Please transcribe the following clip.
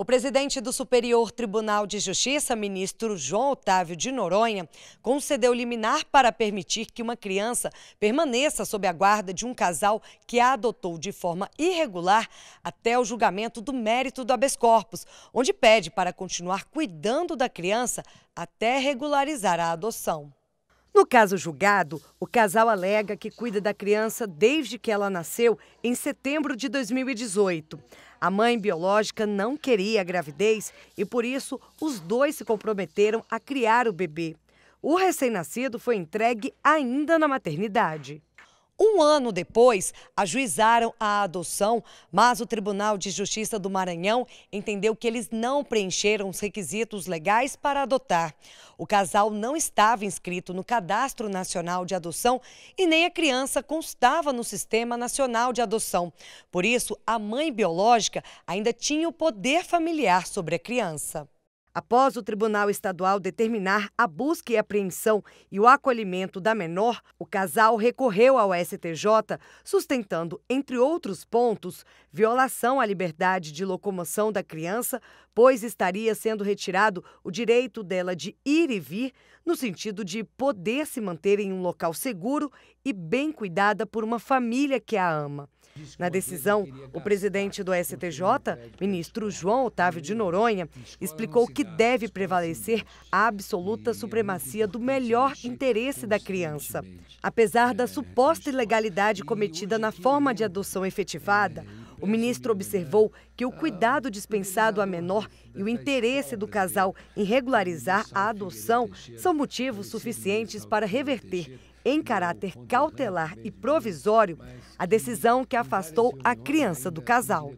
O presidente do Superior Tribunal de Justiça, ministro João Otávio de Noronha, concedeu liminar para permitir que uma criança permaneça sob a guarda de um casal que a adotou de forma irregular até o julgamento do mérito do habeas corpus, onde pede para continuar cuidando da criança até regularizar a adoção. No caso julgado, o casal alega que cuida da criança desde que ela nasceu em setembro de 2018. A mãe biológica não queria a gravidez e, por isso, os dois se comprometeram a criar o bebê. O recém-nascido foi entregue ainda na maternidade. Um ano depois, ajuizaram a adoção, mas o Tribunal de Justiça do Maranhão entendeu que eles não preencheram os requisitos legais para adotar. O casal não estava inscrito no Cadastro Nacional de Adoção e nem a criança constava no Sistema Nacional de Adoção. Por isso, a mãe biológica ainda tinha o poder familiar sobre a criança. Após o Tribunal Estadual determinar a busca e apreensão e o acolhimento da menor, o casal recorreu ao STJ, sustentando, entre outros pontos, violação à liberdade de locomoção da criança, pois estaria sendo retirado o direito dela de ir e vir, no sentido de poder se manter em um local seguro e bem cuidada por uma família que a ama. Na decisão, o presidente do STJ, ministro João Otávio de hum, Noronha, explicou que que deve prevalecer a absoluta supremacia do melhor interesse da criança. Apesar da suposta ilegalidade cometida na forma de adoção efetivada, o ministro observou que o cuidado dispensado à menor e o interesse do casal em regularizar a adoção são motivos suficientes para reverter, em caráter cautelar e provisório, a decisão que afastou a criança do casal.